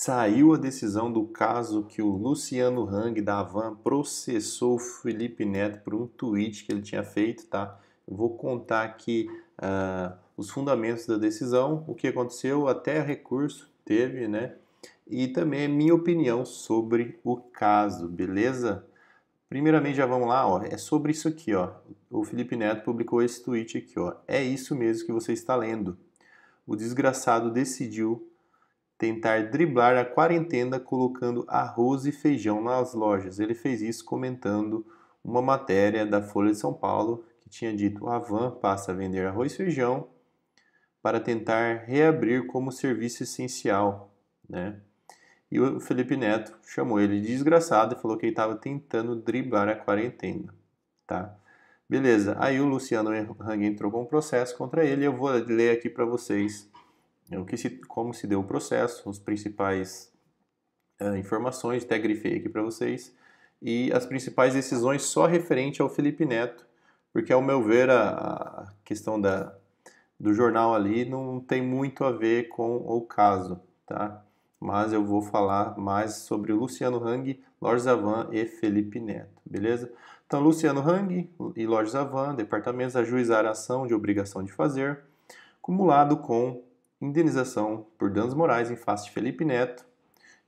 saiu a decisão do caso que o Luciano Hang da Avan processou o Felipe Neto por um tweet que ele tinha feito, tá? Eu vou contar aqui uh, os fundamentos da decisão, o que aconteceu, até recurso teve, né? E também minha opinião sobre o caso, beleza? Primeiramente, já vamos lá, ó, é sobre isso aqui, ó. O Felipe Neto publicou esse tweet aqui, ó. É isso mesmo que você está lendo. O desgraçado decidiu tentar driblar a quarentena colocando arroz e feijão nas lojas. Ele fez isso comentando uma matéria da Folha de São Paulo que tinha dito: a Van passa a vender arroz e feijão para tentar reabrir como serviço essencial, né? E o Felipe Neto chamou ele de desgraçado e falou que ele estava tentando driblar a quarentena, tá? Beleza. Aí o Luciano Hang entrou com um processo contra ele. Eu vou ler aqui para vocês é o que se, como se deu o processo, os principais uh, informações, até grifei aqui para vocês, e as principais decisões só referente ao Felipe Neto, porque ao meu ver a, a questão da, do jornal ali não tem muito a ver com o caso, tá? Mas eu vou falar mais sobre Luciano Hang, Lorde Zavan e Felipe Neto, beleza? Então, Luciano Hang e Lorde Zavan, departamentos, ajuizaram a ação de obrigação de fazer, cumulado com indenização por danos morais em face de Felipe Neto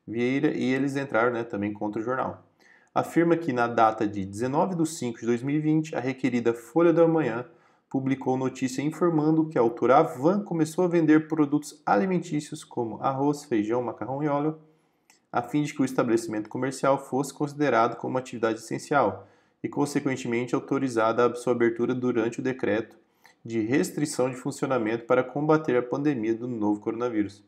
Vieira e eles entraram né, também contra o jornal. Afirma que na data de 19 de 5 de 2020, a requerida Folha da Manhã publicou notícia informando que a autora Avan começou a vender produtos alimentícios como arroz, feijão, macarrão e óleo, a fim de que o estabelecimento comercial fosse considerado como atividade essencial e, consequentemente, autorizada a sua abertura durante o decreto de restrição de funcionamento para combater a pandemia do novo coronavírus.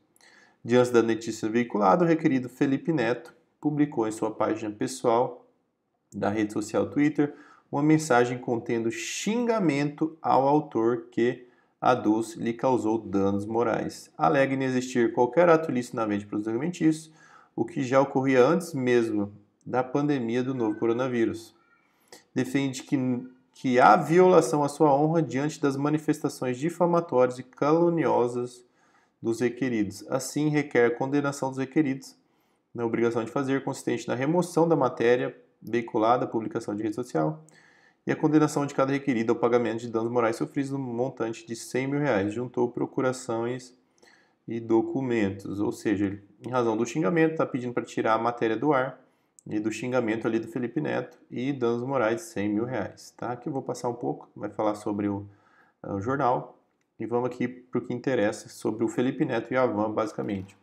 Diante da notícia veiculada, o requerido Felipe Neto publicou em sua página pessoal da rede social Twitter uma mensagem contendo xingamento ao autor que a Dulce lhe causou danos morais. Alega inexistir existir qualquer ato lícito na venda de produtos alimentícios, o que já ocorria antes mesmo da pandemia do novo coronavírus. Defende que que há violação à sua honra diante das manifestações difamatórias e caluniosas dos requeridos. Assim, requer condenação dos requeridos na obrigação de fazer, consistente na remoção da matéria veiculada à publicação de rede social e a condenação de cada requerido ao pagamento de danos morais sofridos no montante de 100 mil reais. Juntou procurações e documentos, ou seja, em razão do xingamento, está pedindo para tirar a matéria do ar e do xingamento ali do Felipe Neto e danos morais de 100 mil reais. Tá? Aqui eu vou passar um pouco, vai falar sobre o, é, o jornal e vamos aqui para o que interessa sobre o Felipe Neto e a Van, basicamente.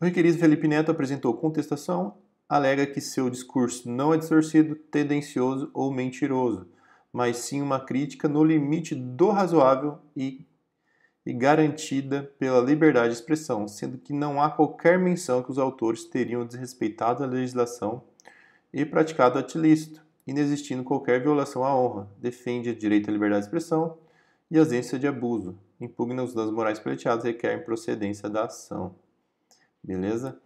O requerido Felipe Neto apresentou contestação, alega que seu discurso não é distorcido, tendencioso ou mentiroso, mas sim uma crítica no limite do razoável e e garantida pela liberdade de expressão, sendo que não há qualquer menção que os autores teriam desrespeitado a legislação e praticado ato ilícito, inexistindo qualquer violação à honra, defende o direito à liberdade de expressão e ausência de abuso, impugna os danos morais pleiteados e requer procedência da ação. Beleza?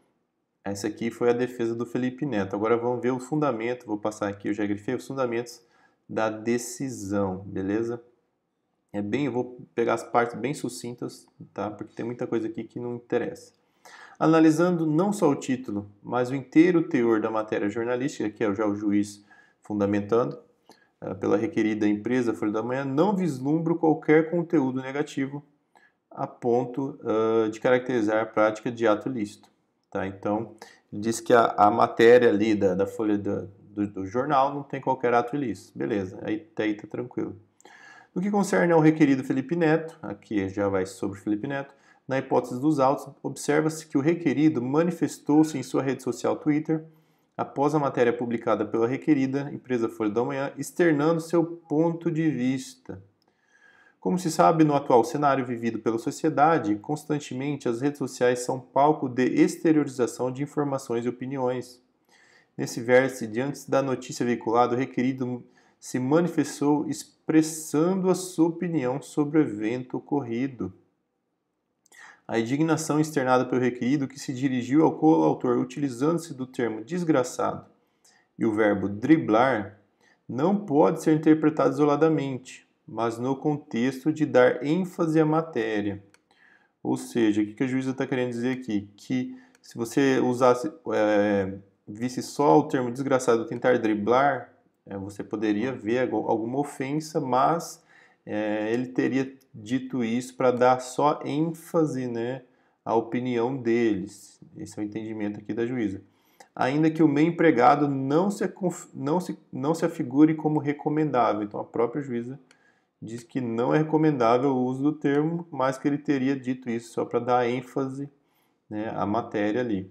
Essa aqui foi a defesa do Felipe Neto. Agora vamos ver o fundamento, vou passar aqui, eu já grifei os fundamentos da decisão, beleza? É bem, eu vou pegar as partes bem sucintas, tá? Porque tem muita coisa aqui que não interessa. Analisando não só o título, mas o inteiro teor da matéria jornalística, que é já o juiz fundamentando, eh, pela requerida empresa Folha da Manhã, não vislumbro qualquer conteúdo negativo a ponto uh, de caracterizar a prática de ato ilícito. Tá? Então, diz que a, a matéria ali da, da folha da, do, do, jornal não tem qualquer ato ilícito. Beleza, aí está aí tá tranquilo. No que concerne ao requerido Felipe Neto, aqui já vai sobre Felipe Neto, na hipótese dos autos, observa-se que o requerido manifestou-se em sua rede social Twitter após a matéria publicada pela requerida, empresa Folha da Manhã, externando seu ponto de vista. Como se sabe, no atual cenário vivido pela sociedade, constantemente as redes sociais são palco de exteriorização de informações e opiniões. Nesse verso, diante da notícia veiculada, o requerido se manifestou expressando a sua opinião sobre o evento ocorrido. A indignação externada pelo requerido, que se dirigiu ao coautor utilizando-se do termo desgraçado e o verbo driblar, não pode ser interpretado isoladamente, mas no contexto de dar ênfase à matéria. Ou seja, o que a juíza está querendo dizer aqui? Que se você usasse, é, visse só o termo desgraçado tentar driblar, é, você poderia ver alguma ofensa, mas é, ele teria dito isso para dar só ênfase né, à opinião deles. Esse é o entendimento aqui da juíza. Ainda que o meio empregado não se, não se, não se afigure como recomendável. Então, a própria juíza diz que não é recomendável o uso do termo, mas que ele teria dito isso só para dar ênfase né, à matéria ali.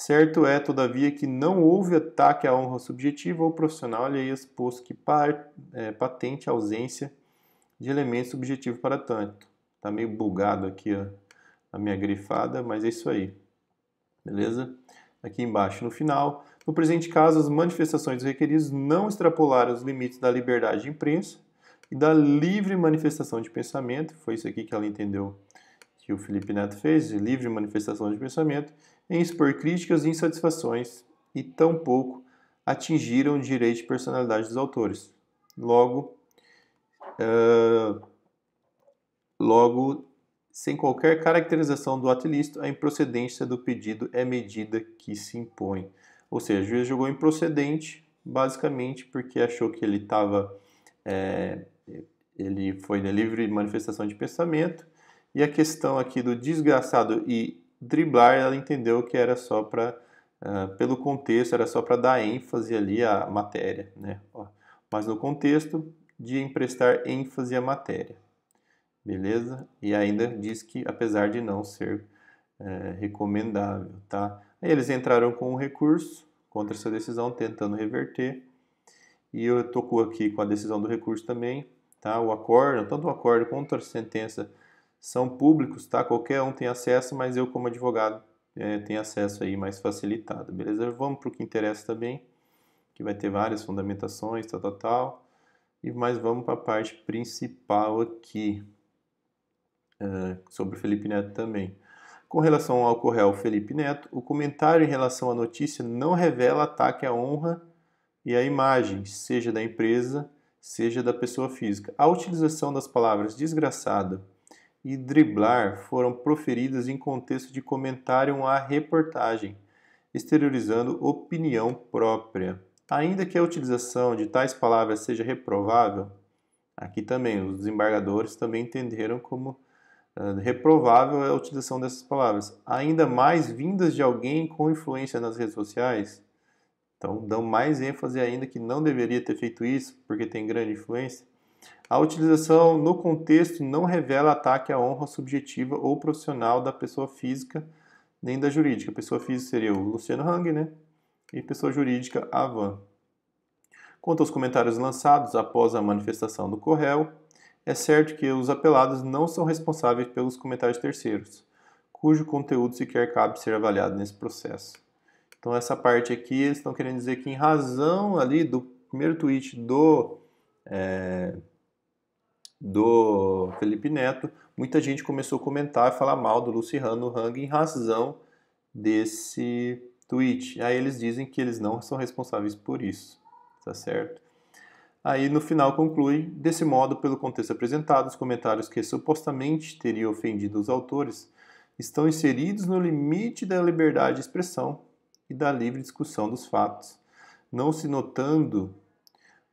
Certo é, todavia, que não houve ataque à honra subjetiva ou profissional alheias, posto que par, é, patente a ausência de elemento subjetivo para tanto. Tá meio bugado aqui ó, a minha grifada, mas é isso aí. Beleza? Aqui embaixo no final. No presente caso, as manifestações requeridas não extrapolaram os limites da liberdade de imprensa e da livre manifestação de pensamento. Foi isso aqui que ela entendeu que o Felipe Neto fez, de livre manifestação de pensamento em expor críticas e insatisfações, e tampouco atingiram o direito de personalidade dos autores. Logo, uh, logo, sem qualquer caracterização do ato ilícito, a improcedência do pedido é medida que se impõe. Ou seja, o juiz jogou improcedente, basicamente porque achou que ele estava. É, ele foi na livre manifestação de pensamento, e a questão aqui do desgraçado e driblar ela entendeu que era só para, uh, ah, pelo contexto, era só para dar ênfase ali à matéria, né? Mas no contexto de emprestar ênfase à matéria, beleza? E ainda diz que apesar de não ser é, recomendável, tá? Aí eles entraram com um recurso contra essa decisão, tentando reverter. E eu tocou aqui com a decisão do recurso também, tá? O acordo, tanto o acordo contra a sentença são públicos, tá? Qualquer um tem acesso, mas eu como advogado é, tenho acesso aí mais facilitado, beleza? Vamos para o que interessa também, que vai ter várias fundamentações, tal, tal, tal. E, mas vamos para a parte principal aqui, uh, sobre o Felipe Neto também. Com relação ao Correio Felipe Neto, o comentário em relação à notícia não revela ataque à honra e à imagem, seja da empresa, seja da pessoa física. A utilização das palavras desgraçado, e driblar foram proferidas em contexto de comentário à reportagem, exteriorizando opinião própria. Ainda que a utilização de tais palavras seja reprovável, aqui também os desembargadores também entenderam como uh, reprovável a utilização dessas palavras, ainda mais vindas de alguém com influência nas redes sociais. Então, dão mais ênfase ainda que não deveria ter feito isso, porque tem grande influência. A utilização no contexto não revela ataque à honra subjetiva ou profissional da pessoa física nem da jurídica. A pessoa física seria o Luciano Hang, né? E pessoa jurídica, a Van. Quanto aos comentários lançados após a manifestação do Correio, é certo que os apelados não são responsáveis pelos comentários terceiros, cujo conteúdo sequer cabe ser avaliado nesse processo. Então essa parte aqui, eles estão querendo dizer que em razão ali do primeiro tweet do... É, do Felipe Neto, muita gente começou a comentar e falar mal do Luciano Hang em razão desse tweet. Aí eles dizem que eles não são responsáveis por isso, tá certo? Aí no final conclui: desse modo, pelo contexto apresentado, os comentários que supostamente teriam ofendido os autores estão inseridos no limite da liberdade de expressão e da livre discussão dos fatos, não se notando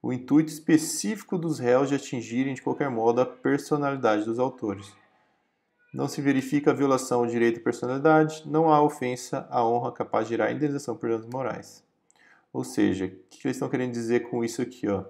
o intuito específico dos réus de atingirem de qualquer modo a personalidade dos autores. Não se verifica a violação ao direito à personalidade, não há ofensa à honra capaz de gerar indenização por danos morais. Ou seja, o que eles estão querendo dizer com isso aqui? Ó?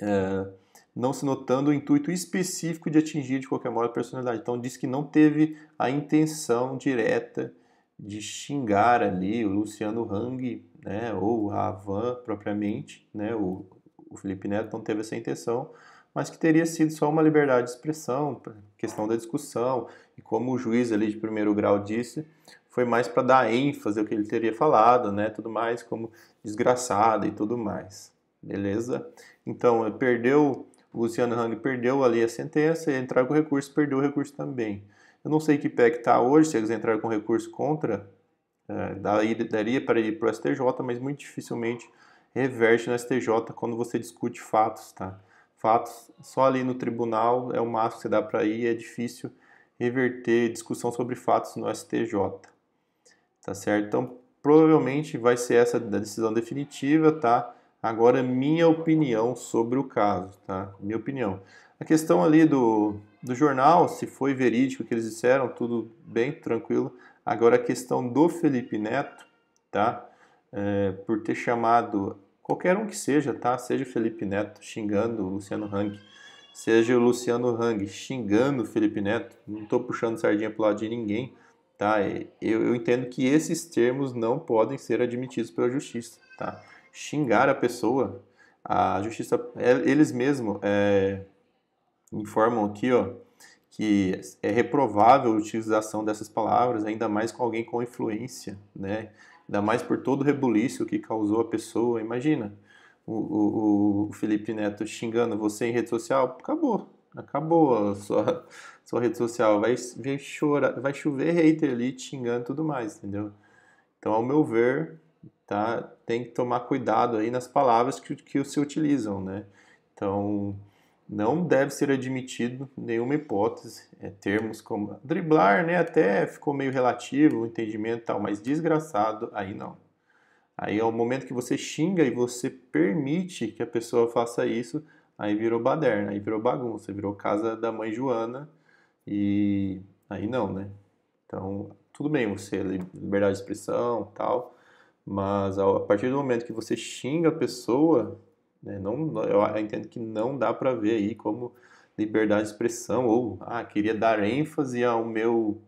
É, não se notando o intuito específico de atingir de qualquer modo a personalidade. Então diz que não teve a intenção direta de xingar ali o Luciano Hang, né, ou a Van propriamente, né, o o Felipe Neto não teve essa intenção, mas que teria sido só uma liberdade de expressão, questão da discussão, e como o juiz ali de primeiro grau disse, foi mais para dar ênfase ao que ele teria falado, né, tudo mais, como desgraçada e tudo mais. Beleza? Então, eh, perdeu, o Luciano Hang perdeu ali a sentença, ele entrar com recurso, perdeu o recurso também. Eu não sei que pé que está hoje, se eles entraram com recurso contra, é, daria para ir para o STJ, mas muito dificilmente reverte no STJ quando você discute fatos, tá? Fatos só ali no tribunal é o máximo que você dá para ir, é difícil reverter discussão sobre fatos no STJ, tá certo? Então, provavelmente vai ser essa da decisão definitiva, tá? Agora, minha opinião sobre o caso, tá? Minha opinião. A questão ali do, do jornal, se foi verídico o que eles disseram, tudo bem, tranquilo. Agora, a questão do Felipe Neto, tá? é, por ter chamado qualquer um que seja, tá? Seja o Felipe Neto xingando o Luciano Hang, seja o Luciano Hang xingando o Felipe Neto, não estou puxando sardinha para o lado de ninguém, tá? Eu, eu entendo que esses termos não podem ser admitidos pela justiça, tá? Xingar a pessoa, a justiça, é, eles mesmos é, informam aqui, ó, que é reprovável a utilização dessas palavras, ainda mais com alguém com influência, né? ainda mais por todo o rebuliço que causou a pessoa. Imagina o, o, o Felipe Neto xingando você em rede social, acabou, acabou a sua, sua rede social, vai, vai, chorar, vai chover hater ali xingando tudo mais, entendeu? Então, ao meu ver, tá, tem que tomar cuidado aí nas palavras que, que se utilizam, né? Então, não deve ser admitido nenhuma hipótese, é, termos como driblar, né, até ficou meio relativo o entendimento tal, mas desgraçado, aí não. Aí é o momento que você xinga e você permite que a pessoa faça isso, aí virou baderna, aí virou bagunça, virou casa da mãe Joana e aí não, né? Então, tudo bem você, liberdade de expressão tal, mas a partir do momento que você xinga a pessoa, né? Não, eu entendo que não dá para ver aí como liberdade de expressão ou ah, queria dar ênfase ao meu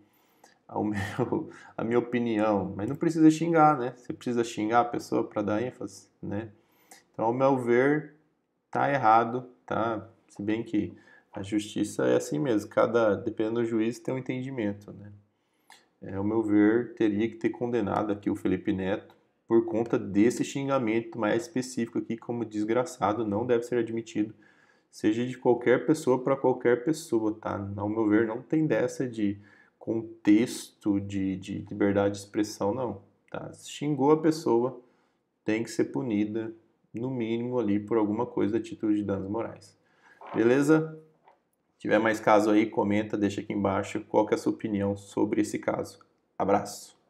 ao meu a minha opinião, mas não precisa xingar, né? Você precisa xingar a pessoa para dar ênfase, né? Então, ao meu ver, tá errado, tá? Se bem que a justiça é assim mesmo, cada dependendo do juiz tem um entendimento, né? É, ao meu ver, teria que ter condenado aqui o Felipe Neto por conta desse xingamento mais específico aqui, como desgraçado, não deve ser admitido, seja de qualquer pessoa para qualquer pessoa, tá? Ao meu ver, não tem dessa de contexto de, de liberdade de expressão, não, tá? Xingou a pessoa, tem que ser punida, no mínimo ali, por alguma coisa, atitude de danos morais. Beleza? Se tiver mais caso aí, comenta, deixa aqui embaixo qual é a sua opinião sobre esse caso. Abraço!